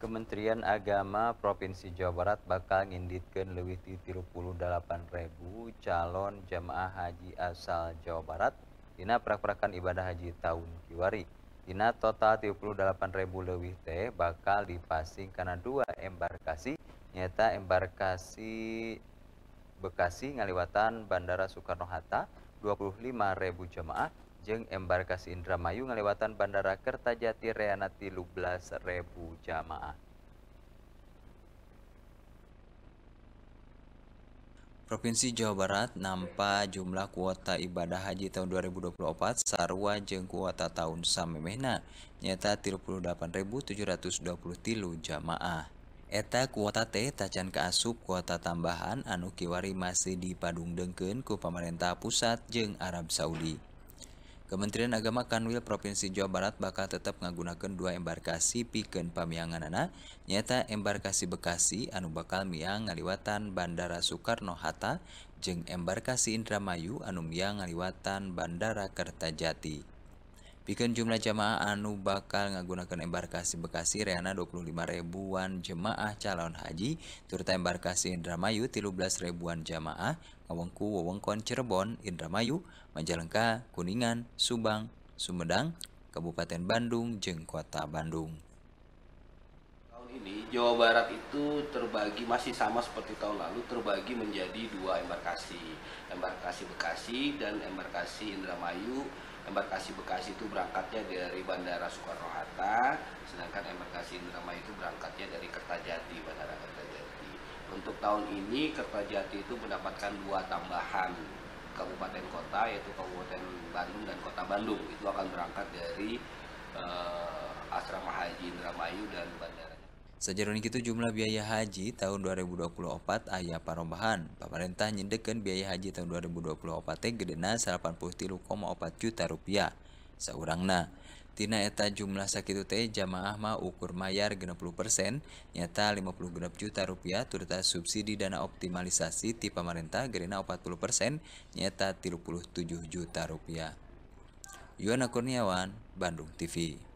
Kementerian Agama Provinsi Jawa Barat bakal nginditkan lebih di 38 calon jemaah haji asal Jawa Barat dina perak-perakan ibadah haji tahun kiwari. Dina total 38 lebih teh bakal dipasing karena dua embarkasi nyata embarkasi Bekasi ngaliwatan Bandara Soekarno-Hatta 25 ribu jemaah Jeng embarkasi Indramayu ngelewatan Bandara Kertajati Reanati Lublas Rebu Jamaah. Provinsi Jawa Barat nampak jumlah kuota ibadah haji tahun 2024 sarwa jeng kuota tahun samemehna nyata tilu jamaah. Eta kuota T tacan keasup kuota tambahan anu kiwari masih dipadung dengken ku pemerintah pusat jeng Arab Saudi. Kementerian Agama Kanwil Provinsi Jawa Barat bakal tetap menggunakan dua embarkasi pikeun pamianganana, nyata embarkasi Bekasi anu bakal miang ngaliwatan Bandara Soekarno-Hatta jeng embarkasi Indramayu anu miang ngaliwatan Bandara Kertajati bikin jumlah jamaah anu bakal menggunakan embarkasi Bekasi Rehana 25 ribuan jemaah calon haji turta embarkasi Indramayu 13 ribuan jamaah ngawengku wewengkon Cirebon Indramayu Majalengka Kuningan Subang Sumedang Kabupaten Bandung Jengkota Bandung tahun ini Jawa Barat itu terbagi masih sama seperti tahun lalu terbagi menjadi dua embarkasi embarkasi Bekasi dan embarkasi Indramayu embarkasi Bekasi itu berangkatnya dari Bandara Soekarno Hatta, sedangkan embarkasi Indramayu itu berangkatnya dari Kertajati, Bandara Kertajati. Untuk tahun ini Kertajati itu mendapatkan dua tambahan kabupaten kota yaitu Kabupaten Bandung dan Kota Bandung itu akan berangkat dari uh, asrama Haji Indramayu dan Bandara Sajaroni itu jumlah biaya haji tahun 2024 ayah parombahan. Pemerintah nyedekan biaya haji tahun 2024 teh gedena 83,4 juta rupiah. Saurangna. Tina eta jumlah sakit teh jamaah mah ukur mayar 60% nyata 50 juta rupiah turta subsidi dana optimalisasi ti pemerintah gerena 40% nyata 37 juta rupiah. Yuana Kurniawan, Bandung TV.